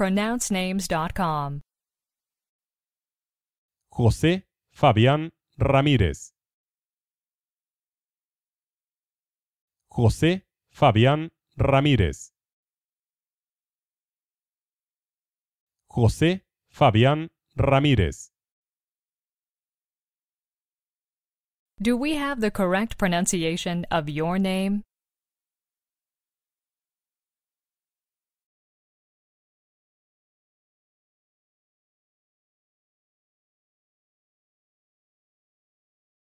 pronouncenames.com. José Fabián Ramírez. José Fabián Ramírez. José Fabián Ramírez. Do we have the correct pronunciation of your name?